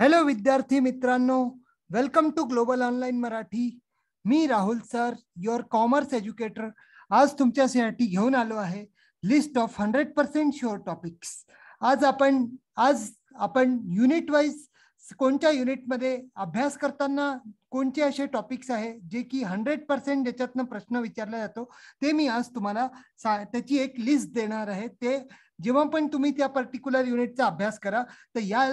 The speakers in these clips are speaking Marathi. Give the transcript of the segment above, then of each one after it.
हॅलो विद्यार्थी मित्रांनो welcome to global online Marathi मी Rahul sir your commerce educator आज तुमच्यासाठी घेऊन आलो आहे list of hundred percent sure topics आज आपण आज आपण युनिट वाईज कोणत्या युनिटमध्ये अभ्यास करताना कोणते असे टॉपिक्स आहे जे की हंड्रेड पर्सेंट ज्याच्यातनं प्रश्न विचारला जातो ते मी आज तुम्हाला सा त्याची एक लिस्ट देणार आहे ते जेव्हा पण तुम्ही त्या पर्टिक्युलर युनिटचा अभ्यास करा तर या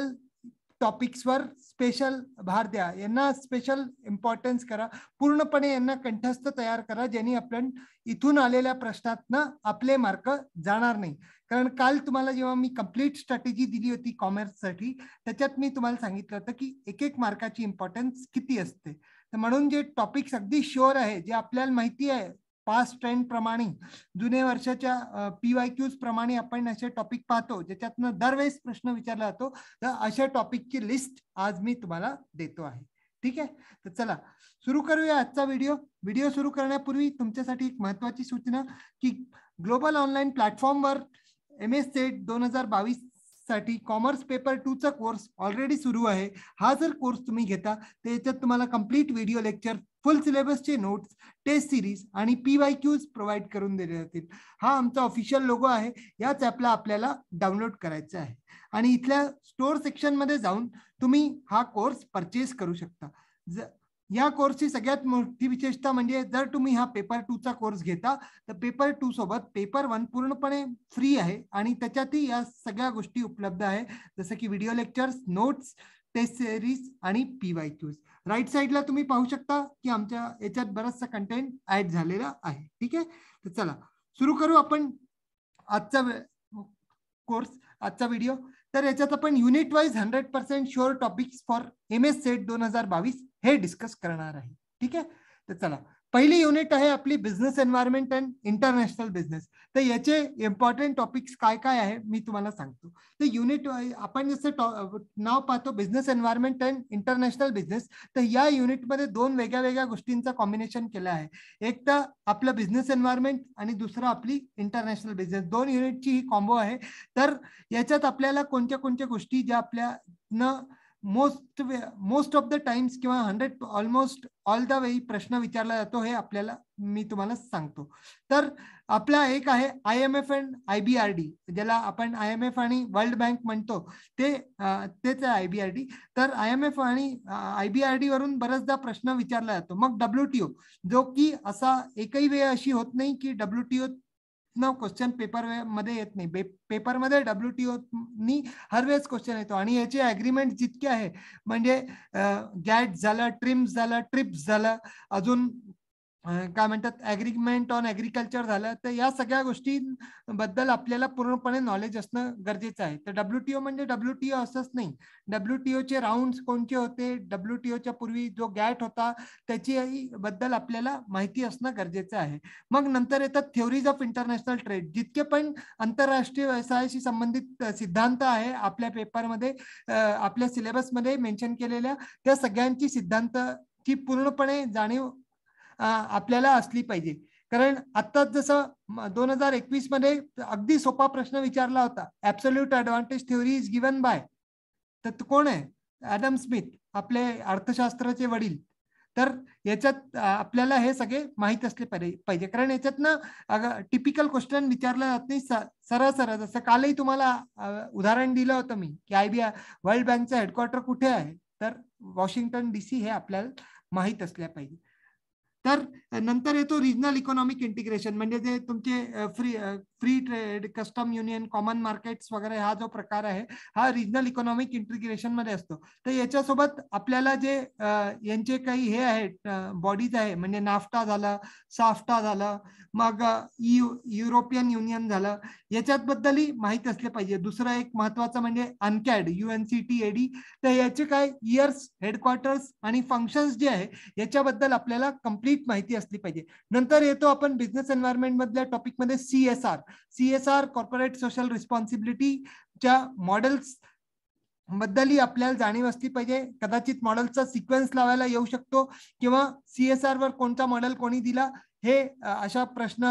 टॉपिक्सवर स्पेशल भार द्या यांना स्पेशल इम्पॉर्टन्स करा पूर्णपणे यांना कंठस्थ तयार करा ज्यांनी आपण इथून आलेल्या प्रश्नातनं आपले मार्क जाणार नाही कारण काल तुम्हाला जेव्हा मी कम्प्लीट स्ट्रॅटेजी दिली होती कॉमर्ससाठी त्याच्यात मी तुम्हाला सांगितलं होतं की एक एक मार्काची इम्पॉर्टन्स किती असते तर म्हणून जे टॉपिक्स अगदी शुअर आहे जे आपल्याला माहिती आहे पास्ट ट्रेंड प्रमाणे जुने वर्षाच्या वाय क्यूज प्रमाणे आपण असे टॉपिक पाहतो ज्याच्यातनं दरवेळेस प्रश्न विचारला जातो तर अशा टॉपिकची लिस्ट आज मी तुम्हाला देतो आहे ठीक आहे तर चला सुरू करूया आजचा व्हिडिओ व्हिडिओ सुरू करण्यापूर्वी तुमच्यासाठी एक महत्वाची सूचना की ग्लोबल ऑनलाईन प्लॅटफॉर्मवर एम एस सेट दोन हजार बावीस साठी कॉमर्स पेपर टूचा कोर्स ऑलरेडी सुरू आहे हा जर कोर्स तुम्ही घेता तर याच्यात तुम्हाला कम्प्लीट व्हिडिओ लेक्चर फुल सिलेबसचे नोट्स टेस्ट सिरीज आणि पी वाय क्यूज प्रोव्हाइड करून दिले जातील हा आमचा ऑफिशियल लोगो आहे याच ऍपला आपल्याला डाउनलोड करायचा आहे आणि इथल्या स्टोअर सेक्शनमध्ये जाऊन तुम्ही हा कोर्स परचेस करू शकता ज या कोर्सची सगळ्यात मोठी विशेषता म्हणजे जर तुम्ही हा पेपर चा कोर्स घेता तर पेपर टू सोबत पेपर वन पूर्णपणे फ्री आहे आणि त्याच्यातही या सगळ्या गोष्टी उपलब्ध आहे जसं की video lectures notes test series आणि पी वाय क्यूज राईट साईडला तुम्ही पाहू शकता की आमच्या याच्यात बराचसा कंटेंट ऍड झालेला आहे ठीक आहे तर चला सुरू करू आपण आजचा कोर्स आजचा व्हिडिओ तर याच्यात आपण unit wise hundred percent sure topics for M S SET दोन हजार बावीस हे डिस्कस करणार आहे ठीक आहे तर चला पहिली युनिट आहे आपली business environment and international business तर याचे इम्पॉर्टंट टॉपिक्स काय काय आहे मी तुम्हाला सांगतो तर युनिट आपण जसं नाव पाहतो business environment and international business तर या युनिटमध्ये दोन वेगळ्या वेगळ्या गोष्टींचा कॉम्बिनेशन केलं आहे एक तर आपलं बिझनेस एन्व्हायरमेंट आणि दुसरं आपली इंटरनॅशनल बिझनेस दोन युनिटची ही कॉम्बो आहे तर याच्यात आपल्याला कोणत्या कोणत्या गोष्टी ज्या आपल्यानं most most of the times किंवा हंड्रेड ऑलमोस्ट ऑल द वेळी प्रश्न विचारला जातो हे आपल्याला मी तुम्हाला सांगतो तर आपला एक आहे I M F and I B R D ज्याला आपण आय एम एफ आणि वर्ल्ड बँक म्हणतो ते तेच आहे आय बी आर डी तर आय एम एफ आणि आय बी आर डी वरून बऱ्याचदा प्रश्न विचारला जातो मग डब्ल्यूटीओ जो की असा एकही वेळ अशी होत नाही की डब्ल्यूटीओ ना क्वेश्चन पेपर मध्ये येत नाही पेपर मध्ये डब्ल्यूटीओ नी क्वेश्चन येतो आणि याचे ऍग्रीमेंट जितके आहे म्हणजे गॅट झालं ट्रिम्स झालं ट्रिप्स झालं अजून काय म्हणतात ऍग्रीमेंट ऑन ऍग्रीकल्चर झालं तर या सगळ्या गोष्टींबद्दल आपल्याला पूर्णपणे नॉलेज असणं गरजेचं आहे तर डब्ल्यू ओ म्हणजे डब्ल्यू ओ असंच नाही डब्ल्यू ओचे राऊंड कोणते होते डब्ल्यू ओच्या पूर्वी जो गॅट होता त्याची बद्दल आपल्याला माहिती असणं गरजेचं आहे मग नंतर येतात थ्योरीज ऑफ इंटरनॅशनल ट्रेड जितके पण आंतरराष्ट्रीय व्यवसायाशी संबंधित सिद्धांत आहे आपल्या पेपरमध्ये आपल्या सिलेबसमध्ये मेन्शन केलेल्या त्या सगळ्यांची सिद्धांत ची पूर्णपणे जाणीव आपल्याला असली पाहिजे कारण आत्ताच जसं दोन हजार एकवीस मध्ये अगदी सोपा प्रश्न विचारला होता absolute advantage theory is given by तर कोण आहे ॲडम स्मिथ आपले अर्थशास्त्राचे वडील तर याच्यात आपल्याला हे सगळे माहीत असले पाहिजे कारण याच्यात ना टिपिकल क्वेश्चन विचारला जात नाही सरळ सरळ जसं कालही तुम्हाला उदाहरण दिलं होतं मी की आय बी आय वर्ल्ड बँकचं हेडक्वार्टर कुठे आहे तर वॉशिंग्टन डी सी हे आपल्याला माहीत असल्या पाहिजे तर नंतर येतो रिजनल इकॉनॉमिक इंटिग्रेशन म्हणजे जे तुमचे free free trade custom union common markets वगैरे हा जो प्रकार आहे हा रिजनल इकॉनॉमिक इंटिग्रेशन मध्ये असतो तर याच्यासोबत आपल्याला जे यांचे काही हे आहेत बॉडीज आहे म्हणजे नाफ्टा झालं साफ्टा झालं मग युरोपियन युनियन झालं याच्यात बद्दलही माहीत असले पाहिजे दुसरं एक महत्वाचं म्हणजे UNCTAD U N C T AD तर याचे काय इयर्स हेडक्वार्टर्स आणि फंक्शन्स जे आहे याच्याबद्दल आपल्याला कम्प्लीट त्वरित माहिती असली पाहिजे नंतर येतो आपण बिझनेस एन्व्हायरमेंट मधल्या topic C CSR CSR corporate social रिस्पॉन्सिबिलिटीच्या मॉडेल्स बद्दलही आपल्याला जाणीव असली पाहिजे कदाचित मॉडेलचा सिक्वेन्स लावायला येऊ शकतो किंवा सीएसआर वर कोणता मॉडेल कोणी दिला हे अशा प्रश्न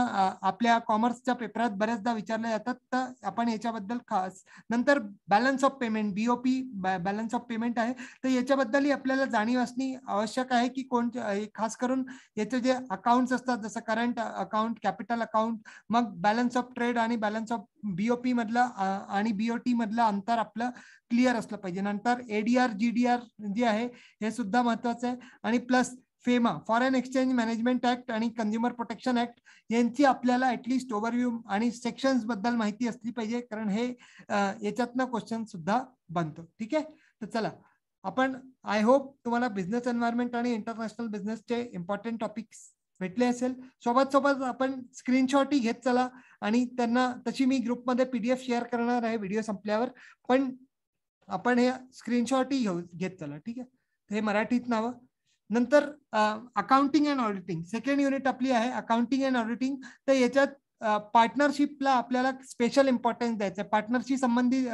आपल्या कॉमर्सच्या पेपरात बऱ्याचदा विचारले जातात तर आपण याच्याबद्दल खास नंतर balance of payment BOP balance of payment आहे तर याच्याबद्दलही आपल्याला जाणीव असणे आवश्यक आहे की कोण खास करून याचे जे अकाउंट्स असतात जसं करंट अकाउंट कॅपिटल अकाउंट मग बॅलन्स ऑफ ट्रेड आणि बॅलन्स ऑफ बीओपी मधलं आणि बीओटी मधलं अंतर आपलं क्लिअर असलं पाहिजे नंतर एडीआर जीडीआर जे आहे हे सुद्धा महत्वाचं आहे आणि plus FEMA foreign exchange management act आणि कंझ्युमर प्रोटेक्शन ऍक्ट यांची आपल्याला ऍटलिस्ट ओव्हरव्ह्यू आणि सेक्शन्स बद्दल माहिती असली पाहिजे कारण हे याच्यातनं क्वेश्चन सुद्धा बनतो ठीक आहे तर चला आपण आय होप तुम्हाला बिझनेस एन्व्हायरमेंट आणि इंटरनॅशनल बिझनेसचे इम्पॉर्टंट टॉपिक्स भेटले असेल सोबत सोबत आपण स्क्रीनशॉटही घेत चला आणि त्यांना तशी मी ग्रुपमध्ये पीडीएफ शेअर करणार आहे व्हिडिओ संपल्यावर पण आपण हे स्क्रीनशॉटही घेऊ घेत चला ठीक आहे हे मराठीत नावं नंतर accounting and auditing second unit आपली आहे अकाउंटिंग अँड ऑडिटिंग तर याच्यात पार्टनरशिपला आपल्याला स्पेशल इम्पॉर्टन्स द्यायचं आहे पार्टनरशिप संबंधित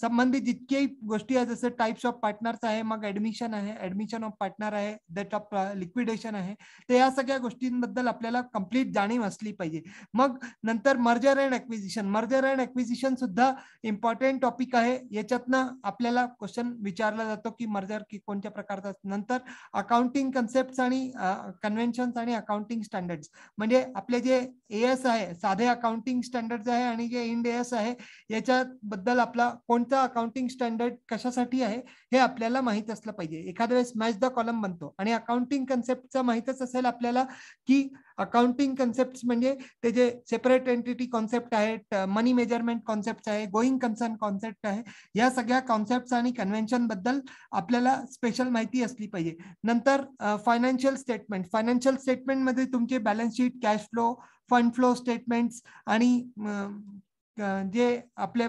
संबंधित जितकेही गोष्टी आहेत जसं टाईप्स ऑफ पार्टनर्स आहे मग ऍडमिशन आहे ऍडमिशन ऑफ पार्टनर आहे डेट ऑफ लिक्विडेशन आहे तर या सगळ्या गोष्टींबद्दल आपल्याला कम्प्लीट जाणीव असली पाहिजे मग नंतर merger and acquisition merger and acquisition सुद्धा इम्पॉर्टंट टॉपिक आहे याच्यातनं आपल्याला क्वेश्चन विचारला जातो की मर्जर की कोणत्या प्रकारचा नंतर अकाउंटिंग कन्सेप्ट आणि कन्व्हेन्शन्स आणि अकाउंटिंग स्टँडर्ड्स म्हणजे आपले जे ए एस आहे साधे अकाउंटिंग स्टँडर्ड आहे आणि जे इंड एस आहे याच्याबद्दल आपला कोणता अकाउंटिंग स्टँडर्ड कशासाठी आहे हे आपल्याला माहीत असलं पाहिजे एखाद्या वेळेस मॅच द कॉलम बनतो आणि अकाउंटिंग कन्सेप्टचा माहीतच असेल आपल्याला की अकाउंटिंग कन्सेप्ट म्हणजे ते जे सेपरेट एंटिटी कॉन्सेप्ट आहेत मनी मेजरमेंट कॉन्सेप्ट आहे गोईंग कन्सर्न कॉन्सेप्ट आहे या सगळ्या कॉन्सेप्ट आणि कन्व्हेन्शन बद्दल आपल्याला स्पेशल माहिती असली पाहिजे नंतर फायनान्शियल स्टेटमेंट फायनान्शियल स्टेटमेंट मध्ये तुमचे balance sheet cash flow fund flow statements आणि जे आपल्या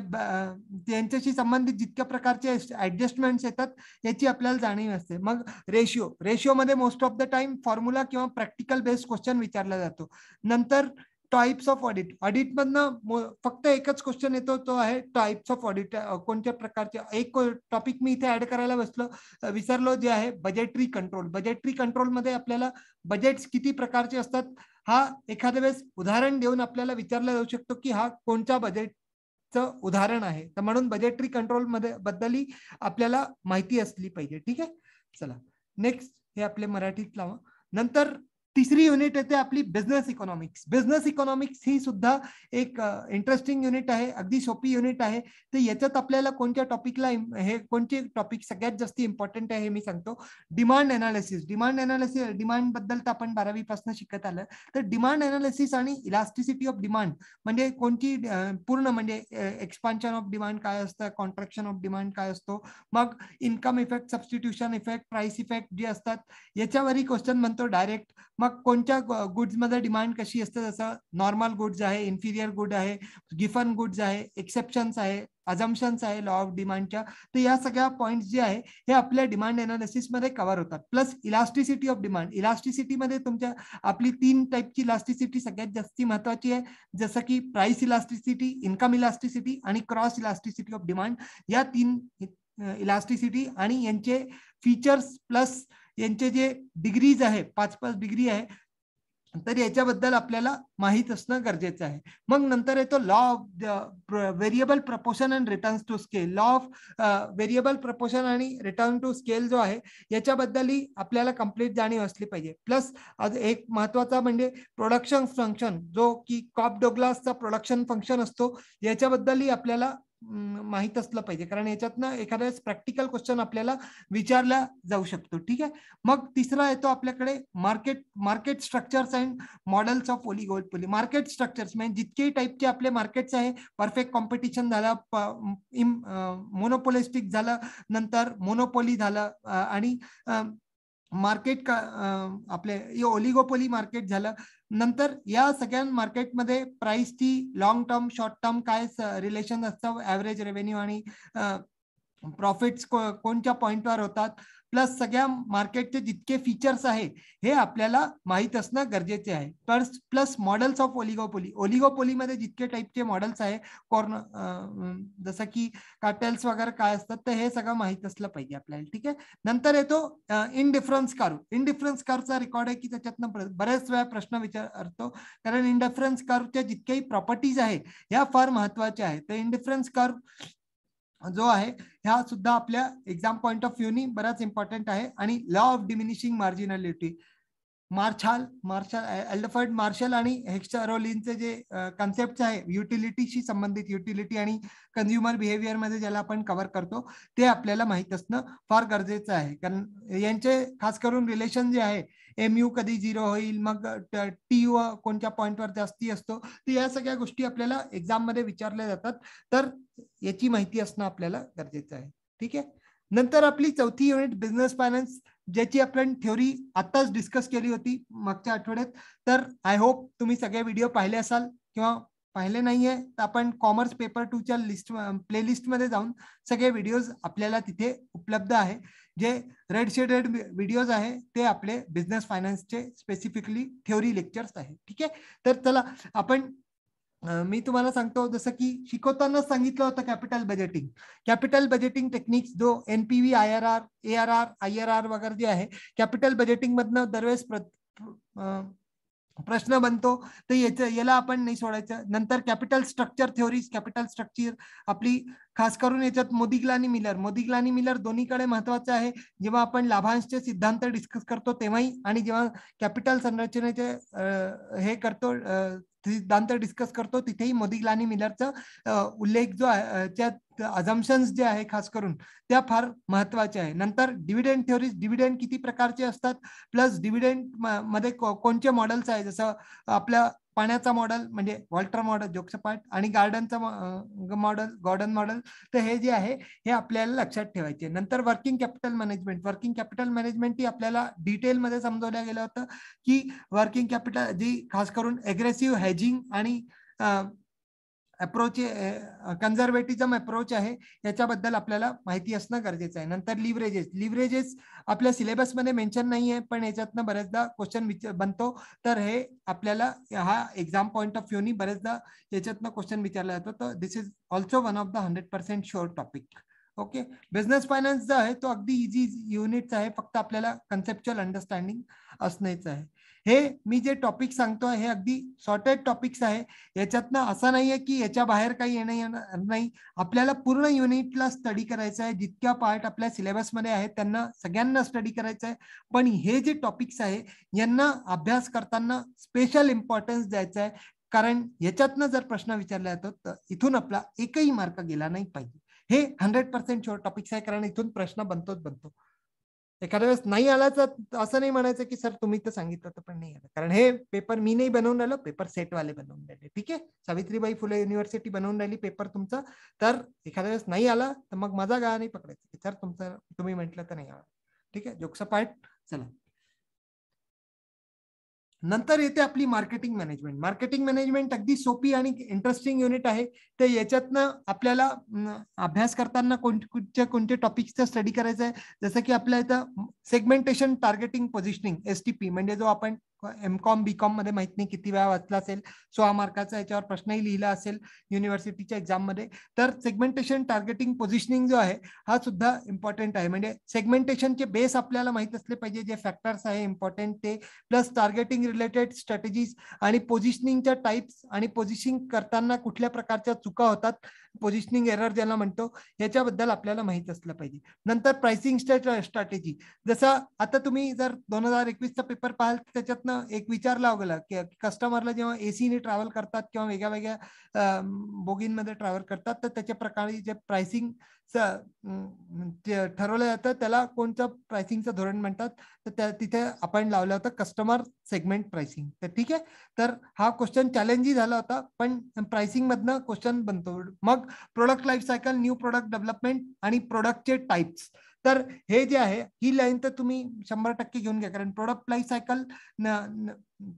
त्यांच्याशी संबंधित जितक्या प्रकारचे ॲडजस्टमेंट्स येतात याची आपल्याला जाणीव असते मग रेशिओ रेशिओमध्ये most of the time formula किंवा प्रॅक्टिकल बेस्ड क्वेश्चन विचारला जातो नंतर टाईप्स ऑफ ऑडिट ऑडिटमधनं फक्त एकच क्वेश्चन येतो तो आहे टाईप्स ऑफ ऑडिट कोणत्या प्रकारचे एक टॉपिक मी इथे ऍड करायला बसलो विसरलो जे आहे बजेटरी कंट्रोल बजेटरी कंट्रोलमध्ये आपल्याला बजेट्स किती प्रकारचे असतात हा एखाद्या वेळेस उदाहरण देऊन आपल्याला विचारला जाऊ शकतो की हा कोणत्या बजेटचं उदाहरण आहे तर म्हणून बजेटरी कंट्रोल मध्ये बद्दलही आपल्याला माहिती असली पाहिजे ठीक आहे चला नेक्स्ट हे आपले मराठीत लावा नंतर तिसरी युनिट येते आपली बिझनेस इकॉनॉमिक्स बिझनेस इकॉनॉमिक्स ही सुद्धा एक इंटरेस्टिंग युनिट आहे अगदी सोपी युनिट आहे तर याच्यात आपल्याला कोणत्या टॉपिकला हे कोणते टॉपिक सगळ्यात जास्त इम्पॉर्टंट आहे हे मी सांगतो demand analysis demand analysis demand बद्दल तर आपण बारावीपासून शिकत आलं तर डिमांड अनालिसिस आणि इलास्टिसिटी ऑफ डिमांड म्हणजे कोणती पूर्ण म्हणजे एक्सपान्शन ऑफ डिमांड काय असतं कॉन्ट्रॅक्शन ऑफ डिमांड काय असतो मग income effect substitution effect price effect जे असतात याच्यावरही क्वेश्चन म्हणतो डायरेक्ट मग कोणत्या गुड्समध्ये डिमांड कशी असते जसं नॉर्मल गुड्स आहे इन्फिरियर गुड आहे गिफन गुड्स आहे एक्सेप्शन्स आहे अजम्पन्स आहे लॉ ऑफ डिमांडच्या तर या सगळ्या पॉईंट जे आहे हे आपल्या डिमांड मध्ये कव्हर होतात प्लस इलास्टिसिटी ऑफ डिमांड मध्ये तुमच्या आपली तीन टाईपची इलास्टिसिटी सगळ्यात जास्ती महत्वाची आहे जसं की प्राइस इलास्टिसिटी इन्कम इलास्टिसिटी आणि क्रॉस इलास्टिसिटी ऑफ डिमांड या तीन इलास्टिसिटी आणि यांचे फीचर्स प्लस यांचे जे डिग्रीज आहे पाच पाच डिग्री आहे तर याच्याबद्दल आपल्याला माहीत असणं गरजेचं आहे मग नंतर येतो law of variable proportion and returns to scale law of variable proportion आणि रिटर्न टू स्केल जो आहे याच्याबद्दलही आपल्याला कम्प्लीट जाणीव असली पाहिजे प्लस एक महत्वाचा म्हणजे प्रोडक्शन फंक्शन जो की कॉप डोग्लासचा प्रोडक्शन फंक्शन असतो याच्याबद्दलही आपल्याला माहीत असलं पाहिजे कारण ना एखाद्या प्रॅक्टिकल क्वेश्चन आपल्याला विचारला जाऊ शकतो ठीक आहे मग तिसरा येतो आपल्याकडे market market structures and models of oligopoly market structures म्हणजे जितकेही टाईपचे आपले मार्केट्स आहे परफेक्ट कॉम्पिटिशन झालं मोनोपोलिस्टिक झालं नंतर मोनोपोली झालं आणि मार्केट का आपले ओलिगोपोली मार्केट झालं नंतर या सगळ्या मार्केटमध्ये प्राइसची लॉंग टर्म शॉर्ट टर्म काय रिलेशन असतं ऍव्हरेज रेव्हेन्यू आणि प्रॉफिट्स कोणत्या पॉइंटवर होतात प्लस सगळ्या मार्केटचे जितके फीचर्स आहे हे आपल्याला माहीत असणं गरजेचे आहे plus plus models of oligopoly ओलिगोपोलीमध्ये जितके टाईपचे मॉडेल्स आहे कॉर्न जसं की काटेल्स वगैरे काय असतात तर हे सगळं माहीत असलं पाहिजे आपल्याला ठीक आहे नंतर येतो डिफरन्स कारू इनडिफरन्स कारचा रेकॉर्ड आहे की त्याच्यातनं बऱ्याच वेळा प्रश्न विचारतो कारण इनडिफरन्स कारच्या जितक्याही प्रॉपर्टीज आहे ह्या फार महत्वाच्या आहेत तर डिफरन्स कार जो आहे ह्या सुद्धा आपल्या एक्झाम पॉइंट ऑफ व्ह्यूनी बराच इम्पॉर्टंट आहे आणि law of diminishing marginality Marshall Marshall Alfred Marshall आणि हेक्स्टरोलिनचे जे कन्सेप्ट आहे युटिलिटीशी संबंधित युटिलिटी आणि कन्झ्युमर बिहेवियरमध्ये ज्याला आपण कव्हर करतो ते आपल्याला माहीत असणं फार गरजेचं आहे कारण यांचे खास करून रिलेशन जे आहे एमयू कधी झिरो होईल मग टी यू कोणत्या पॉईंटवर जास्ती असतो तर या सगळ्या गोष्टी आपल्याला एक्झाम मध्ये विचारल्या जातात तर याची माहिती असणं आपल्याला गरजेचं आहे ठीक आहे नंतर आपली चौथी युनिट बिझनेस फायनान्स ज्याची आपण थ्योरी आत्ताच डिस्कस केली होती मागच्या आठवड्यात तर आय होप तुम्ही सगळे व्हिडिओ पाहिले असाल किंवा पाहिले नाहीये तर आपण कॉमर्स पेपर च्या लिस्ट प्लेलिस्टमध्ये जाऊन सगळे व्हिडिओज आपल्याला तिथे उपलब्ध आहे जे रेड शेडेड व्हिडिओज आहे ते आपले बिझनेस फायनान्सचे स्पेसिफिकली थिओरी लेक्चर्स आहे ठीक आहे तर चला आपण मी तुम्हाला सांगतो जसं की शिकवताना सांगितलं होतं capital budgeting capital budgeting techniques जो N P V I R R A R R I R R वगैरे जे आहे कॅपिटल बजेटिंग मधनं दरवेळेस प्रश्न बनतो तर याचं याला आपण नाही सोडायचं नंतर capital structure theories capital structure आपली खास करून याच्यात मोदीग्लानी आणि मिलर मोदीग्लानी आणि मिलर दोन्हीकडे महत्वाचं आहे जेव्हा आपण लाभांशचे सिद्धांत डिस्कस करतो तेव्हाही आणि जेव्हा कॅपिटल संरचनेचे हे करतो सिद्धांत डिस्कस करतो तिथेही मोदी आणि मिलरचा उल्लेख जो आहे अजम्पन्स जे आहे खास करून त्या फार महत्वाच्या आहे नंतर डिव्हिडंड थ्योरीज डिव्हिडंड किती प्रकारचे असतात प्लस डिव्हिडंड मध्ये कोणते मॉडेल्स आहे जसं आपल्या पाण्याचा मॉडेल म्हणजे वॉल्टर मॉडेल जोक्सपाट आणि गार्डनचा मॉडेल गॉर्डन मॉडेल तर हे जे आहे हे आपल्याला लक्षात ठेवायचे नंतर working capital management working capital management ही आपल्याला डिटेलमध्ये समजवलं गेलं होतं की वर्किंग कॅपिटल जी खास करून एग्रेसिव्ह हॅजिंग आणि अप्रोच कन्झर्वेटिझम अप्रोच आहे याच्याबद्दल आपल्याला माहिती असणं गरजेचं आहे नंतर लिव्हरेजेस लिव्हरेजेस आपल्या सिलेबसमध्ये मेन्शन नाही आहे पण याच्यातनं बऱ्याचदा क्वेश्चन विचार बनतो तर हे आपल्याला हा एक्झाम पॉईंट ऑफ व्ह्यूनी बऱ्याचदा याच्यातनं क्वेश्चन विचारला जातो तर this is also one of the hundred percent sure topic okay business finance जो आहे तो अगदी इझी युनिटचा आहे फक्त आपल्याला कन्सेप्च्युअल अंडरस्टँडिंग असण्याचं आहे हे मी जे टॉपिक सांगतो हे अगदी शॉर्टेड टॉपिक्स आहे याच्यातनं असं नाही आहे की याच्या बाहेर काही येणं येणार नाही आपल्याला पूर्ण युनिटला स्टडी करायचं आहे जितक्या पार्ट आपल्या सिलेबसमध्ये आहेत त्यांना सगळ्यांना स्टडी करायचं आहे पण हे जे टॉपिक्स आहे यांना अभ्यास करताना स्पेशल इम्पॉर्टन्स द्यायचं आहे कारण याच्यातनं जर प्रश्न विचारला जातो तर इथून आपला एकही मार्क गेला नाही पाहिजे हे हंड्रेड पर्सेंट शुअर टॉपिक्स आहे कारण इथून प्रश्न बनतोच बनतो एखाद्या वेळेस नाही आला तर असं नाही म्हणायचं की सर तुम्ही तर सांगितलं तर पण नाही आलं कारण हे पेपर मी नाही बनवून राहिलो पेपर सेटवाले बनवून राहिले ठीक आहे सावित्रीबाई फुले युनिव्हर्सिटी बनवून राहिली पेपर तुमचा तर एखाद्या वेळेस नाही आला तर मग माझा गाळा नाही पकडायचा सर तुमचं तुम्ही म्हटलं तर नाही आला ठीक आहे जोक्स पार्ट चला नंतर येते आपली मार्केटिंग मॅनेजमेंट मार्केटिंग मॅनेजमेंट अगदी सोपी आणि इंटरेस्टिंग युनिट आहे तर याच्यातनं आपल्याला अभ्यास करताना कोणत्या कोणत्या टॉपिकचा स्टडी करायचा आहे जसं की आपल्या इथं segmentation targeting positioning S T P म्हणजे जो आपण एम कॉम बी कॉम मध्ये माहित नाही किती वेळा वाचला असेल सोळा मार्काचा याच्यावर प्रश्नही लिहिला असेल युनिव्हर्सिटीच्या एक्झाममध्ये तर सेगमेंटेशन टार्गेटिंग पोझिशनिंग जो आहे हा सुद्धा इम्पॉर्टंट आहे म्हणजे सेगमेंटेशनचे बेस आपल्याला माहित असले पाहिजे जे फॅक्टर्स आहे इम्पॉर्टंट ते प्लस टार्गेटिंग रिलेटेड स्ट्रॅटेजीज आणि पोझिशनिंगच्या टाईप्स आणि पोझिशनिंग करताना कुठल्या प्रकारच्या चुका होतात पोझिशनिंग एरर ज्याला म्हणतो याच्याबद्दल आपल्याला माहीत असलं पाहिजे नंतर प्राइसिंग स्ट्रॅटेजी जसं आता तुम्ही जर दोन हजार एकवीसचा पेपर पाहाल तर त्याच्यातनं एक विचार गेला की कस्टमरला जेव्हा एसीने ट्रॅव्हल करतात किंवा वेगळ्या वेगळ्या बोगींमध्ये ट्रॅव्हल करतात तर त्याच्या प्रकारे जे प्राइसिंग ठरवलं जातं त्याला कोणतं प्राइसिंगचं धोरण म्हणतात तर त्या तिथे आपण लावलं होतं कस्टमर सेगमेंट प्राइसिंग तर ठीक आहे तर हा क्वेश्चन चॅलेंजही झाला होता पण प्राइसिंगमधनं क्वेश्चन बनतो मग product life cycle new product development आणि प्रोडक्टचे टाईप्स तर हे जे आहे ही लाईन तर तुम्ही शंभर टक्के घेऊन घ्या कारण product life cycle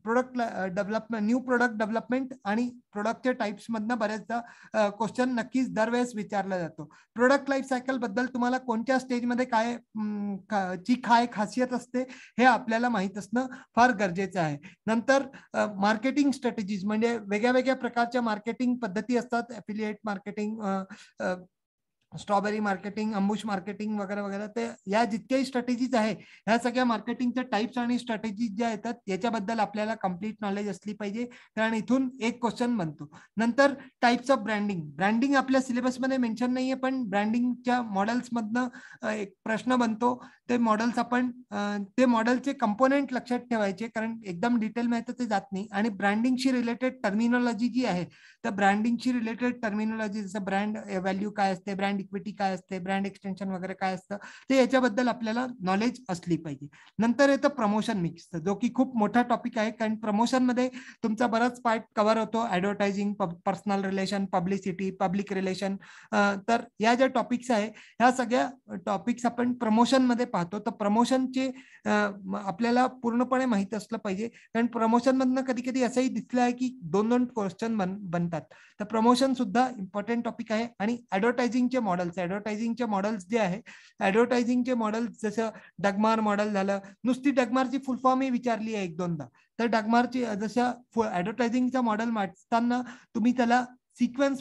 product development new product development आणि प्रोडक्टच्या टाईप्समधनं बऱ्याचदा क्वेश्चन नक्कीच दरवेळेस विचारला जातो प्रोडक्ट लाईफ सायकल बद्दल तुम्हाला कोणत्या स्टेजमध्ये काय ची काय खासियत असते हे आपल्याला माहीत असणं फार गरजेचं आहे नंतर मार्केटिंग स्ट्रॅटेजीज म्हणजे वेगळ्या वेगळ्या प्रकारच्या मार्केटिंग पद्धती असतात affiliate marketing strawberry marketing ambush marketing वगैरे वगैरे ते या जितक्याही स्ट्रॅटेजीज आहे ह्या सगळ्या मार्केटिंगच्या टाईप्स आणि स्ट्रॅटेजीज ज्या येतात याच्याबद्दल आपल्याला कम्प्लीट नॉलेज असली पाहिजे कारण इथून एक क्वेश्चन बनतो नंतर टाईप्स ऑफ ब्रँडिंग ब्रँडिंग आपल्या सिलेबसमध्ये मेन्शन नाहीये पण ब्रँडिंगच्या मॉडेल्समधनं एक प्रश्न बनतो ते मॉडेल्स आपण ते मॉडेलचे कंपोनेंट लक्षात ठेवायचे कारण एकदम डिटेल माहिती ते जात नाही आणि ब्रँडिंगशी रिलेटेड टर्मिनॉलॉजी जी आहे तर ब्रँडिंगशी रिलेटेड टर्मिनॉलॉजी जसं ब्रँड व्हॅल्यू काय असते ब्रँड ब्रँड इक्विटी काय असते ब्रँड एक्सटेन्शन वगैरे काय असतं ते याच्याबद्दल आपल्याला नॉलेज असली पाहिजे नंतर येतं प्रमोशन मिक्स जो की खूप मोठा टॉपिक आहे कारण प्रमोशन मध्ये तुमचा बराच पार्ट कव्हर होतो advertising personal relation publicity public relation तर या ज्या टॉपिक्स आहे ह्या सगळ्या टॉपिक्स आपण प्रमोशन मध्ये पाहतो तर प्रमोशनचे आपल्याला पूर्णपणे माहीत असलं पाहिजे कारण प्रमोशनमधनं कधी कधी असंही दिसलं आहे की दोन दोन क्वेश्चन बन बनतात तर प्रमोशन सुद्धा इम्पॉर्टंट टॉपिक आहे आणि ऍडव्हर्टायझिंगचे मॉडल्स ऍडव्हर्टायझिंगचे मॉडेल्स जे आहे चे मॉडेल्स जसं डगमार मॉडेल झालं नुसती डगमारची ही विचारली आहे एक दोनदा तर डगमारची जसं ऍडव्हर्टायझिंगचा मॉडेल वाटताना तुम्ही त्याला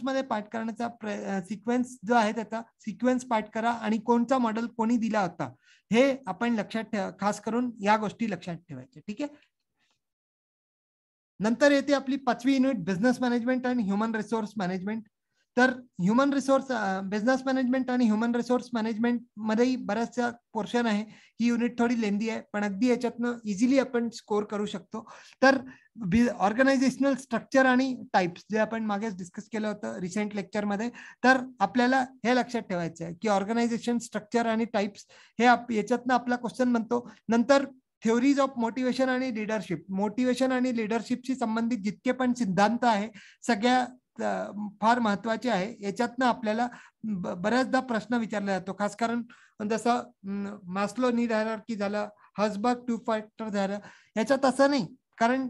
मध्ये पाठ करण्याचा सिक्वेन्स जो आहे त्याचा सिक्वेन्स पाठ करा आणि कोणता मॉडेल कोणी दिला होता हे आपण लक्षात ठेवा खास करून या गोष्टी लक्षात ठेवायच्या ठीक आहे नंतर येते आपली पाचवी unit business management and human resource management तर ह्युमन रिसोर्स बिझनेस मॅनेजमेंट आणि ह्युमन रिसोर्स मॅनेजमेंट मध्येही बऱ्याचशा पोर्शन आहे ही युनिट थोडी लेंदी आहे पण अगदी याच्यातनं इझिली आपण स्कोर करू शकतो तर ऑर्गनायझेशनल स्ट्रक्चर आणि टाईप्स जे आपण मागेच डिस्कस केलं होतं रिसेंट लेक्चरमध्ये तर आपल्याला हे लक्षात ठेवायचं आहे की ऑर्गनायझेशन स्ट्रक्चर आणि टाईप्स हे आप याच्यातनं आपला क्वेश्चन म्हणतो नंतर थ्योरीज ऑफ मोटिवेशन आणि लिडरशिप मोटिवेशन आणि लिडरशिपशी संबंधित जितके पण सिद्धांत आहे सगळ्या फार महत्वाचे आहे याच्यातनं आपल्याला बऱ्याचदा प्रश्न विचारला जातो खास कारण जसं मास्लो नीड की झालं हसबर्ग टू फॅक्टर झालं याच्यात असं नाही कारण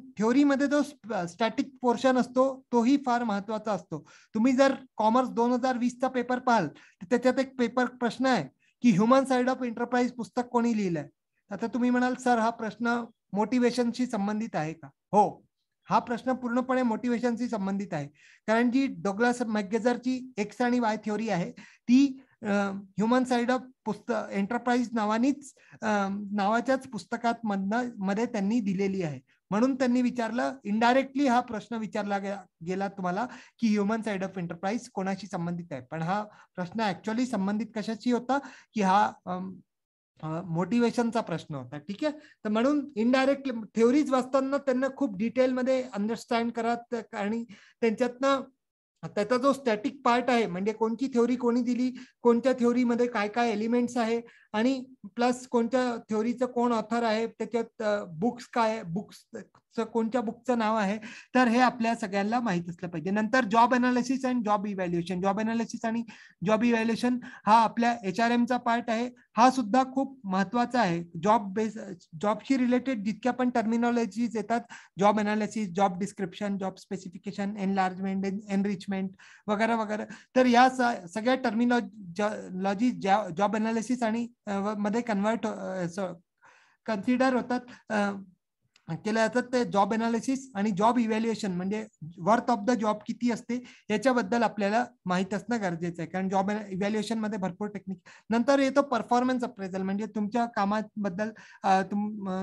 मध्ये जो स्टॅटिक पोर्शन असतो तोही फार महत्वाचा असतो तुम्ही जर कॉमर्स दोन हजार वीसचा पेपर पाहाल तर त्याच्यात एक पेपर प्रश्न आहे की ह्युमन साइड ऑफ एंटरप्राइज पुस्तक कोणी लिहिलंय आता तुम्ही म्हणाल सर हा प्रश्न मोटिवेशनशी संबंधित आहे का हो हा प्रश्न पूर्णपणे मोटिवेशनशी संबंधित आहे कारण जी डोगलास मॅगेझरची एक्स आणि वाय थिओरी आहे ती ह्युमन साइड ऑफ पुस्तक एंटरप्राइज नावानीच नावाच्याच पुस्तकात मध्ये त्यांनी दिलेली आहे म्हणून त्यांनी विचारलं इनडायरेक्टली हा प्रश्न विचारला गेला तुम्हाला की ह्युमन साइड ऑफ एंटरप्राइज कोणाशी संबंधित आहे पण हा प्रश्न ऍक्च्युअली संबंधित कशाशी होता की हा मोटिवेशनचा प्रश्न होता ठीक आहे तर म्हणून इनडायरेक्ट थिओरीज वाचताना त्यांना खूप डिटेलमध्ये अंडरस्टँड करा आणि त्यांच्यातनं त्याचा जो स्टॅटिक पार्ट आहे म्हणजे कोणती थिओरी कोणी दिली कोणत्या थिओरीमध्ये काय काय एलिमेंट्स आहे आणि प्लस कोणत्या थ्योरीचं कोण ऑथर आहे त्याच्यात बुक्स काय बुक्स कोणत्या बुकचं नाव आहे तर हे आपल्या सगळ्यांना माहीत असलं पाहिजे नंतर job analysis and job evaluation job analysis आणि जॉब इव्हॅल्युएशन हा आपल्या एच आर एमचा पार्ट आहे हा सुद्धा खूप महत्वाचा आहे जॉब बेस जॉबशी रिलेटेड जितक्या पण टर्मिनॉलॉजीज येतात job analysis job description job specification enlargement enrichment वगैरे वगैरे तर या सगळ्या टर्मिनॉलॉजी जॉब अनालिसिस आणि मध्ये कन्वर्ट कन्सिडर होतात केलं जातात ते जॉब अनालिसिस आणि जॉब इव्हॅल्युएशन म्हणजे वर्थ ऑफ द जॉब किती असते याच्याबद्दल आपल्याला माहीत असणं गरजेचं आहे कारण जॉब इव्हॅल्युएशन मध्ये भरपूर टेक्निक नंतर येतो परफॉर्मन्स अप्रेझल म्हणजे तुमच्या कामाबद्दल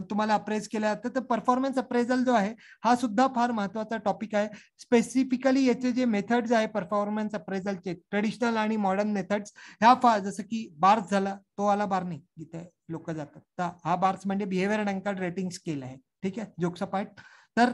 तुम्हाला अप्रेज केलं जातं तर परफॉर्मन्स अप्रेझल जो आहे हा सुद्धा फार महत्वाचा टॉपिक आहे स्पेसिफिकली याचे जे मेथड्स आहे परफॉर्मन्स अप्रेझलचे ट्रेडिशनल आणि मॉडर्न मेथड्स ह्या फार जसं की बार्स झाला तो आला बार नाही इथे लोक जातात तर हा बार्स म्हणजे बिहेवियर अँकर्ड रेटिंग स्केल आहे ठीक आहे जोक्सा पार्ट तर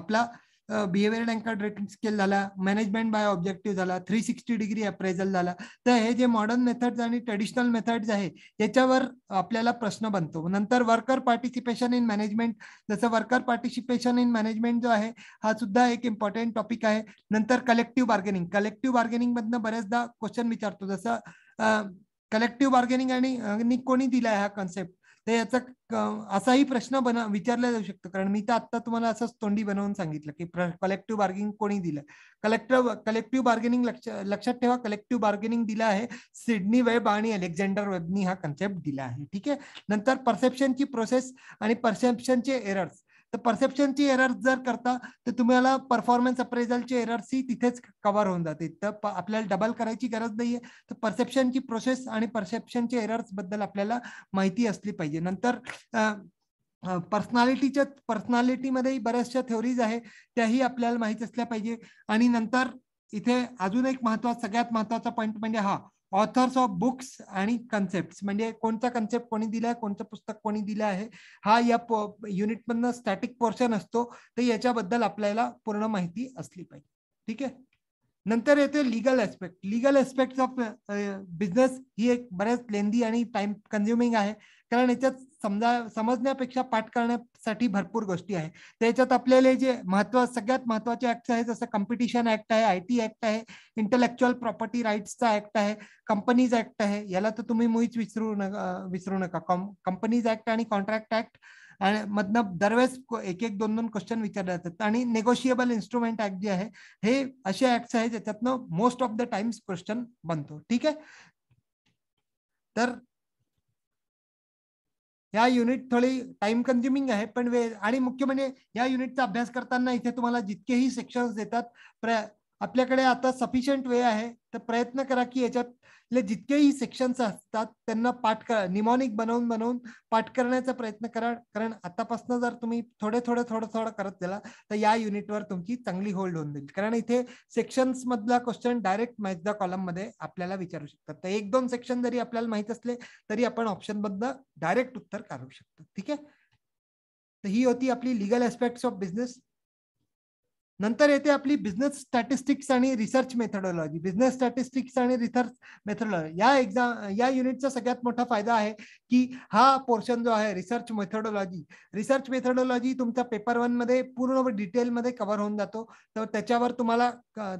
आपला बिहेवियर अँकर्ड रेटिंग स्केल झाला मॅनेजमेंट बाय ऑब्जेक्टिव्ह झाला थ्री सिक्स्टी डिग्री अप्रेझल झाला तर हे जे मॉडर्न मेथड्स आणि ट्रेडिशनल मेथड्स आहे याच्यावर आपल्याला प्रश्न बनतो नंतर वर्कर पार्टिसिपेशन इन मॅनेजमेंट जसं वर्कर पार्टिसिपेशन इन मॅनेजमेंट जो आहे हा सुद्धा एक इम्पॉर्टंट टॉपिक आहे नंतर कलेक्टिव्ह बार्गेनिंग कलेक्टिव्ह बार्गेनिंगमधनं बऱ्याचदा क्वेश्चन विचारतो जसं कलेक्टिव्ह बार्गेनिंग आणि कोणी दिला हा कॉन्सेप्ट तर याचा असाही प्रश्न बना विचारला जाऊ शकतो कारण मी तर आता तुम्हाला असंच तोंडी बनवून सांगितलं की कलेक्टिव्ह बार्गेनिंग कोणी दिलं कलेक्टर कलेक्टिव्ह बार्गेनिंग लक्ष लक्षात ठेवा कलेक्टिव्ह बार्गेनिंग दिलं आहे सिडनी वेब आणि अलेक्झांडर वेबनी हा कन्सेप्ट दिला आहे ठीक आहे नंतर परसेप्शनची प्रोसेस आणि परसेप्शनचे एरर्स तर परसेप्शनची एरर जर करता तर तुम्हाला परफॉर्मन्स एरर्स एरर्सही तिथेच कव्हर होऊन जाते तर आपल्याला डबल करायची गरज नाहीये तर परसेप्शनची प्रोसेस आणि परसेप्शनचे एरर्स बद्दल आपल्याला माहिती असली पाहिजे नंतर पर्सनॅलिटीच्या पर्सनॅलिटीमध्येही बऱ्याचशा थ्योरीज आहे त्याही आपल्याला माहीत असल्या पाहिजे आणि नंतर इथे अजून एक महत्वाचा सगळ्यात महत्वाचा पॉईंट म्हणजे हा ऑथर्स ऑफ बुक्स आणि कन्सेप्ट म्हणजे कोणता कन्सेप्ट कोणी दिलाय कोणतं पुस्तक कोणी दिलं आहे हा या युनिटमधनं स्टॅटिक पोर्शन असतो तर याच्याबद्दल आपल्याला पूर्ण माहिती असली पाहिजे ठीक आहे नंतर येते legal aspect legal aspect of business ही एक बऱ्याच लेंदी आणि टाइम कन्झ्युमिंग आहे कारण याच्यात समजा समजण्यापेक्षा पाठ करण्यासाठी भरपूर गोष्टी आहे याच्यात आपल्याला जे महत्व सगळ्यात महत्वाचे ऍक्ट आहे जसं कॉम्पिटिशन ऍक्ट आहे आय टी ऍक्ट आहे इंटलेक्च्युअल प्रॉपर्टी राईट्सचा ऍक्ट आहे कंपनीज ऍक्ट आहे याला तर तुम्ही मुळीच विसरू नका विसरू नका कंपनीज ऍक्ट आणि कॉन्ट्रॅक्ट ऍक्ट आणि मधनं दरवेळेस एक एक दोन दोन क्वेश्चन विचारले जातात आणि नेगोशिएबल इन्स्ट्रुमेंट ऍक्ट जे आहे हे असे ऍक्ट आहे ज्याच्यातनं most of the times question बनतो ठीक आहे तर ह्या युनिट थोडी टाइम कन्झ्युमिंग आहे पण वेळ आणि मुख्य म्हणजे या युनिटचा अभ्यास करताना इथे तुम्हाला जितकेही सेक्शन्स देतात आपल्याकडे आता सफिशियंट वे आहे तर प्रयत्न करा की याच्यातले जितकेही सेक्शन्स असतात त्यांना पाठ करा निमॉनिक बनवून बनवून पाठ करण्याचा प्रयत्न करा कारण आतापासून जर तुम्ही थोडे थोडे थोडं थोडं करत गेला तर या युनिटवर तुमची चांगली होल्ड होऊन जाईल कारण इथे सेक्शन्स मधला question direct match the column मध्ये आपल्याला विचारू शकतात तर एक दोन सेक्शन जरी आपल्याला माहित असले तरी आपण ऑप्शन बद्दल डायरेक्ट उत्तर काढू शकतो ठीक आहे तर ही होती आपली लिगल एस्पेक्ट्स ऑफ बिझनेस नंतर येते आपली बिझनेस स्टॅटिस्टिक्स आणि रिसर्च मेथडॉलॉजी बिझनेस स्टॅटिस्टिक्स आणि रिसर्च मेथडॉलॉजी या एक्झाम या युनिटचा सगळ्यात मोठा फायदा आहे की हा पोर्शन जो आहे रिसर्च मेथडॉलॉजी रिसर्च मेथडॉलॉजी तुमचा पेपर वनमध्ये मध्ये पूर्ण डिटेलमध्ये कव्हर होऊन जातो तर त्याच्यावर तुम्हाला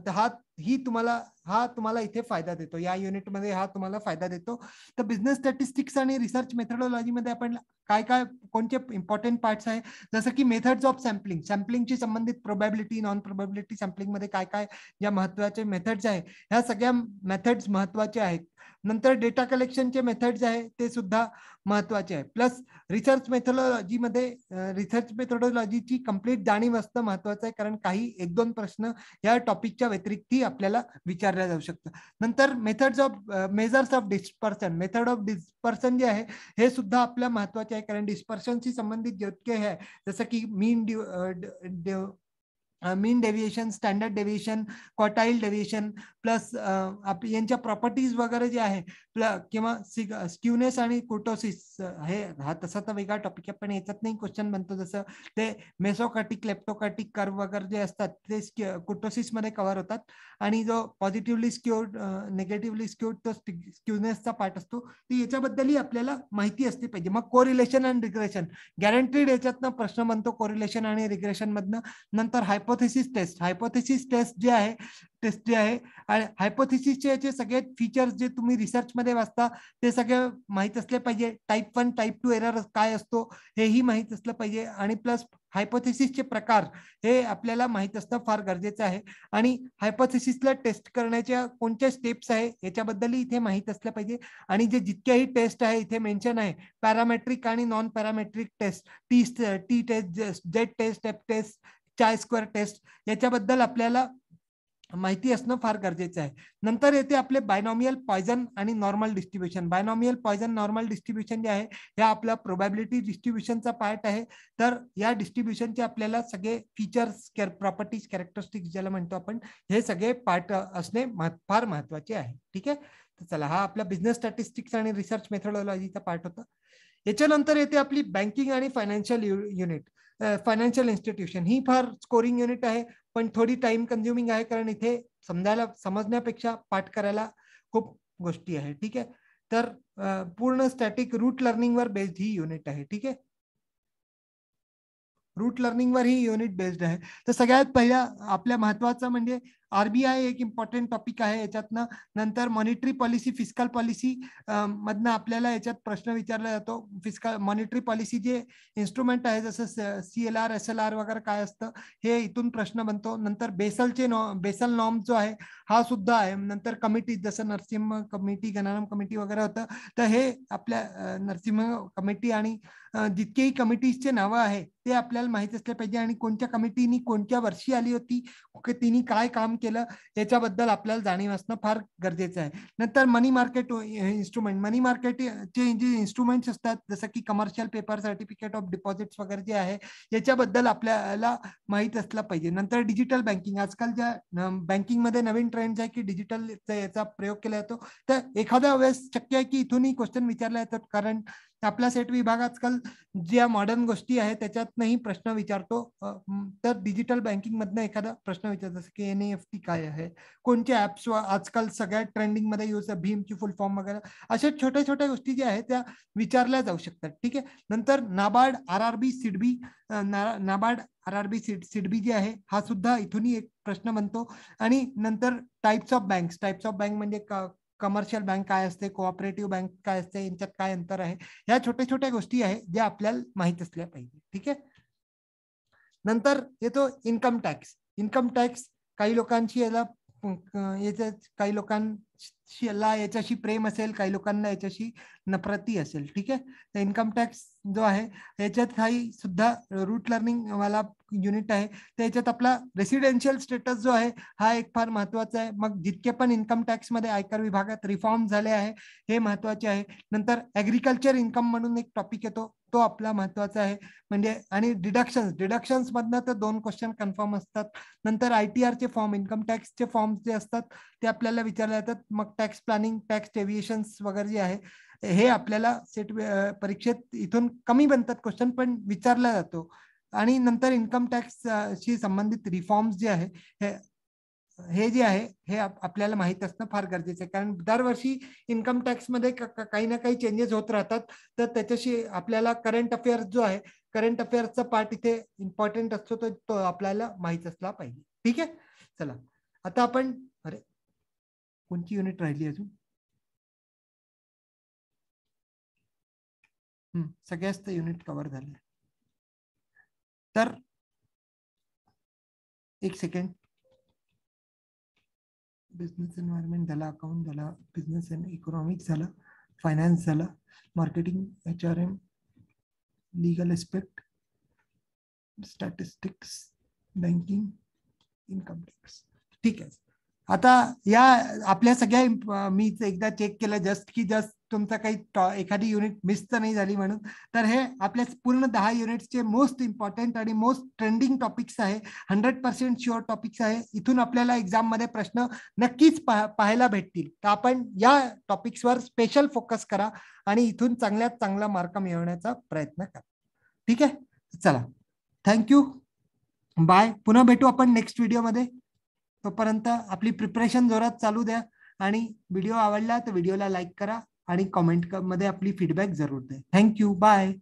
हा ही तुम्हाला हा तुम्हाला इथे फायदा देतो या युनिटमध्ये हा तुम्हाला फायदा देतो तर बिझनेस स्टॅटिस्टिक्स आणि रिसर्च मध्ये आपण काय काय कोणते इम्पॉर्टंट पार्ट्स आहे जसं की मेथड्स ऑफ सॅम्पलिंग सॅम्पलिंगची संबंधित प्रोबॅबिलिटी नॉन प्रोबॅबिलिटी सॅम्पलिंगमध्ये काय काय या महत्वाचे मेथड्स आहे ह्या सगळ्या मेथड्स महत्त्वाचे आहेत नंतर डेटा कलेक्शनचे मेथड्स आहे ते सुद्धा महत्वाचे आहे प्लस रिसर्च मध्ये रिसर्च मेथोडॉलॉजीची कम्प्लीट जाणीव असणं महत्वाचं आहे कारण काही एक दोन प्रश्न या टॉपिकच्या व्यतिरिक्तही आपल्याला विचारल्या जाऊ शकतं नंतर methods of measures of dispersion method of dispersion जे आहे हे सुद्धा आपल्या महत्वाचे आहे कारण डिस्पर्शनशी संबंधित जितके आहे जसं की mean due mean deviation standard deviation quartile deviation plus यांच्या प्रॉपर्टीज वगैरे जे आहे प्ल किंवा स्क्युनेस आणि कुटोसिस हे हा तसा तर वेगळा टॉपिक आहे पण याच्यात नाही क्वेश्चन बनतो जसं ते मेसोकॅटिक लेप्टोकॅटिक कर्व वगैरे जे असतात ते मध्ये कव्हर होतात आणि जो पॉझिटिव्हली स्क्युअर्ड निगेटिव्हली स्क्युअर्ड तो स्क्युनेसचा पार्ट असतो तर याच्याबद्दलही आपल्याला माहिती असली पाहिजे मग कोरिलेशन अँड रिग्रेशन गॅरंटीड याच्यातनं प्रश्न बनतो कोरिलेशन आणि रिग्रेशनमधनं नंतर hi hypothesis test hypothesis test जे आहे टेस्ट जे आहे आणि हायपोथेसिसचे जे सगळे फीचर्स जे तुम्ही रिसर्चमध्ये वाचता ते सगळे माहित असले पाहिजे type one type two error काय असतो हेही माहीत असलं पाहिजे आणि प्लस हायपोथेसिसचे प्रकार हे आपल्याला माहित असणं फार गरजेचं आहे आणि हायपोथेसिसला टेस्ट करण्याच्या कोणत्या स्टेप्स आहे याच्याबद्दलही इथे माहीत असलं पाहिजे आणि जे जितक्याही टेस्ट आहे इथे मेन्शन आहे पॅरामेट्रिक आणि non parametric test T T test Z test F test chi square test याच्याबद्दल आपल्याला माहिती असणं फार गरजेचं आहे नंतर येते आपले बायनॉमियल पॉयझन आणि normal distribution binomial Poisson normal distribution जे आहे हे आपला प्रोबॅबिलिटी डिस्ट्रीब्युशनचा पार्ट आहे तर या डिस्ट्रीब्युशनचे आपल्याला सगळे फीचर्स कॅर प्रॉपर्टीज कॅरेक्टरिस्टिक्स ज्याला म्हणतो आपण हे सगळे पार्ट असणे फार महत्वाचे आहे ठीक आहे तर चला हा आपला बिझनेस स्टॅटिस्टिक्स आणि रिसर्च मेथडॉलॉजीचा पार्ट होता याच्यानंतर येते आपली बँकिंग आणि फायनान्शियल युनिट फायनान्शियल इन्स्टिट्यूशन ही फार स्कोरिंग युनिट आहे पण थोडी टाइम कन्झ्युमिंग आहे कारण इथे समजायला समजण्यापेक्षा पाठ करायला खूप गोष्टी आहे ठीक आहे तर पूर्ण स्टॅटिक रूट लर्निंग वर बेस्ड ही युनिट आहे ठीक आहे रूट वर ही युनिट बेस्ड आहे तर सगळ्यात पहिल्या आपल्या महत्वाचं म्हणजे आरबीआय एक इम्पॉर्टंट टॉपिक आहे याच्यातनं नंतर मॉनिटरी पॉलिसी फिस्कल पॉलिसी मधनं आपल्याला याच्यात प्रश्न विचारला जातो फिस्कल मॉनिटरी पॉलिसी जे इन्स्ट्रुमेंट आहे जसं C L R S L R वगैरे काय असतं हे इथून प्रश्न बनतो नंतर बेसलचे नॉ बेसल नॉर्म जो आहे हा सुद्धा आहे नंतर कमिटी जसं नरसिंह कमिटी गणाराम कमिटी वगैरे होतं तर हे आपल्या नरसिंह कमिटी आणि जितकेही कमिटीजचे नावं आहे ते आपल्याला माहीत असले पाहिजे आणि कोणत्या कमिटीनी कोणत्या वर्षी आली होती तिने काय काम केलं याच्याबद्दल आपल्याला जाणीव असणं फार गरजेचं आहे नंतर मनी मार्केट इन्स्ट्रुमेंट मनी मार्केटचे जे इन्स्ट्रुमेंट्स असतात जसं की commercial paper certificate of deposits वगैरे जे आहे याच्याबद्दल आपल्याला माहीत असलं पाहिजे नंतर डिजिटल बँकिंग आजकाल ज्या बँकिंगमध्ये नवीन ट्रेंड आहे की डिजिटल याचा प्रयोग केला जातो तर एखाद्या वेळेस शक्य आहे की इथूनही क्वेश्चन विचारला जातात कारण आपला सेट विभाग आजकाल ज्या मॉडर्न गोष्टी आहेत त्याच्यातनंही प्रश्न विचारतो तर डिजिटल बँकिंगमधनं एखादा प्रश्न विचारतो जसं की एन एफ टी काय आहे कोणते ॲप्स आजकाल सगळ्या ट्रेंडिंगमध्ये यूज भीमची फुल फॉर्म वगैरे अशा छोट्या छोट्या गोष्टी ज्या आहेत त्या विचारल्या जाऊ शकतात ठीक आहे नंतर NABARD R R B SIDBI NABARD R R B सिड सिडबी जे आहे हा सुद्धा इथूनही एक प्रश्न बनतो आणि नंतर types of banks types of bank म्हणजे कमर्शियल बँक काय असते कोऑपरेटिव्ह बँक काय असते यांच्यात काय अंतर आहे ह्या छोट्या छोट्या गोष्टी आहेत ज्या आपल्याला माहीत असल्या पाहिजे ठीक आहे नंतर येतो इन्कम टॅक्स इन्कम टॅक्स काही लोकांची याला याच्या काही लोकांशी याच्याशी प्रेम असेल काही लोकांना याच्याशी नफरती असेल ठीक आहे तर इन्कम टॅक्स जो आहे याच्यात काही सुद्धा रूट लर्निंग मला युनिट आहे त्याच्यात आपला रेसिडेन्शियल स्टेटस जो आहे हा एक फार महत्वाचा आहे मग जितके पण इन्कम टॅक्स मध्ये आयकर विभागात रिफॉर्म झाले आहे हे महत्वाचे आहे नंतर ऍग्रिकल्चर इन्कम म्हणून एक टॉपिक येतो तो आपला महत्वाचा आहे म्हणजे आणि डिडक्शन डिडक्शन्स मधनं तर दोन क्वेश्चन कन्फर्म असतात नंतर आय टी आरचे फॉर्म इन्कम टॅक्सचे फॉर्म जे असतात ते आपल्याला विचारले जातात मग टॅक्स प्लॅनिंग टॅक्स एव्हिएशन वगैरे जे आहे हे आपल्याला सेट परीक्षेत इथून कमी बनतात क्वेश्चन पण विचारला जातो आणि नंतर इन्कम टॅक्सशी संबंधित रिफॉर्म्स जे आहे हे जे आहे हे आपल्याला माहीत असणं फार गरजेचं आहे कारण दरवर्षी इन्कम टॅक्समध्ये काही ना काही चेंजेस होत राहतात तर त्याच्याशी आपल्याला करंट अफेअर्स जो आहे करंट अफेअर्सचा पार्ट इथे इम्पॉर्टंट असतो तर तो आपल्याला माहीत असला पाहिजे ठीक आहे चला आता आपण अरे कोणती युनिट राहिली अजून सगळ्याच युनिट कव्हर झाले सर एक सेकेंड बिजनेस एनवायरमेंट झाला अकाउंट झाला बिजनेस एंड इकॉनॉमिक्स झाला फायनान्स झाला marketing H R M legal aspect statistics banking income tax ठीक आहे आता या आपल्या सगळ्या अं, मी एकदा चेक केलं जस्ट की जस्ट तुमचं काही एखादी युनिट मिस तर नाही झाली म्हणून तर हे आपल्या पूर्ण दहा युनिट्सचे मोस्ट इम्पॉर्टंट आणि मोस्ट ट्रेंडिंग टॉपिक्स आहे हंड्रेड पर्सेंट शुअर टॉपिक्स आहे इथून आपल्याला एक्झाममध्ये प्रश्न नक्कीच पाहायला भेटतील तर आपण या टॉपिक्सवर स्पेशल फोकस करा आणि इथून चांगल्यात चांगला मार्क मिळवण्याचा प्रयत्न करा ठीक आहे चला थँक्यू बाय पुन्हा भेटू आपण नेक्स्ट व्हिडिओमध्ये तोपर्यंत आपली प्रिपरेशन जोरात चालू द्या आणि व्हिडिओ आवडला तर व्हिडिओला लाईक करा आणि कॉमेंट मध्ये आपली फीडबॅक जरूर द्या थँक्यू बाय